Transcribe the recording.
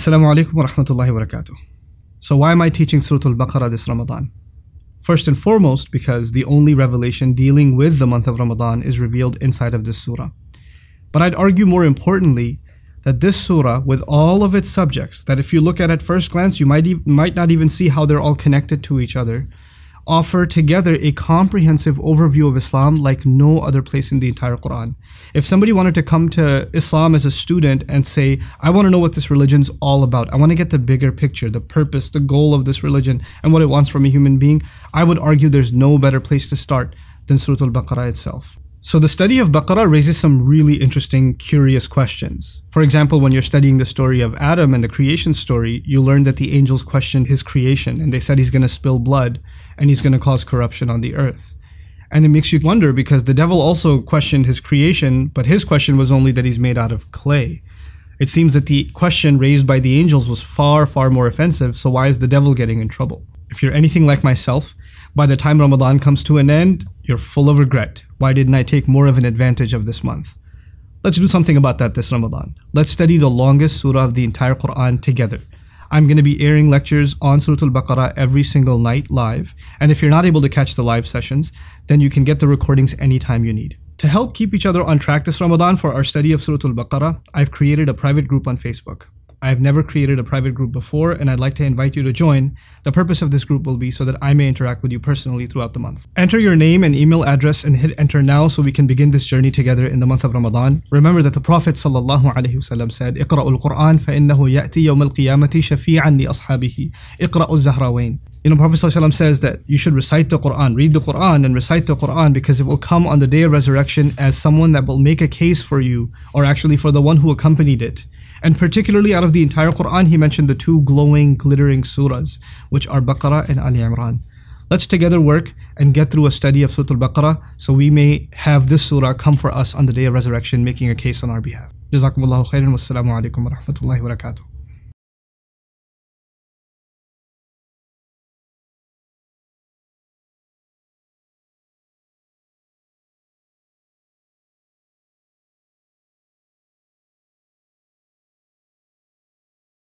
Assalamu alaikum wa rahmatullahi wa barakatuh. So, why am I teaching Surah Al Baqarah this Ramadan? First and foremost, because the only revelation dealing with the month of Ramadan is revealed inside of this surah. But I'd argue more importantly that this surah, with all of its subjects, that if you look at at first glance, you might, e might not even see how they're all connected to each other, offer together a comprehensive overview of Islam like no other place in the entire Quran. If somebody wanted to come to Islam as a student and say, I want to know what this religion's all about, I want to get the bigger picture, the purpose, the goal of this religion, and what it wants from a human being, I would argue there's no better place to start than Surah Al Baqarah itself. So the study of Baqarah raises some really interesting, curious questions. For example, when you're studying the story of Adam and the creation story, you learn that the angels questioned his creation and they said he's going to spill blood and he's going to cause corruption on the earth. And it makes you wonder because the devil also questioned his creation, but his question was only that he's made out of clay. It seems that the question raised by the angels was far, far more offensive, so why is the devil getting in trouble? If you're anything like myself, by the time Ramadan comes to an end, you're full of regret. Why didn't I take more of an advantage of this month? Let's do something about that this Ramadan. Let's study the longest surah of the entire Quran together. I'm going to be airing lectures on Surah Al-Baqarah every single night live. And if you're not able to catch the live sessions, then you can get the recordings anytime you need. To help keep each other on track this Ramadan for our study of Surah Al-Baqarah, I've created a private group on Facebook. I have never created a private group before and I'd like to invite you to join. The purpose of this group will be so that I may interact with you personally throughout the month. Enter your name and email address and hit enter now so we can begin this journey together in the month of Ramadan. Remember that the Prophet ﷺ said, اقرأوا القرآن فإنه يأتي يوم القيامة شفيعا لأصحابه. اقرأوا الزهراوين you know, Prophet ﷺ says that you should recite the Quran, read the Quran and recite the Quran because it will come on the day of resurrection as someone that will make a case for you or actually for the one who accompanied it. And particularly out of the entire Quran, he mentioned the two glowing, glittering surahs, which are Baqarah and Ali Imran. Let's together work and get through a study of Surah Al-Baqarah so we may have this surah come for us on the day of resurrection, making a case on our behalf. Jazakumullahu khairan wassalamu alaikum wa rahmatullahi wa barakatuh.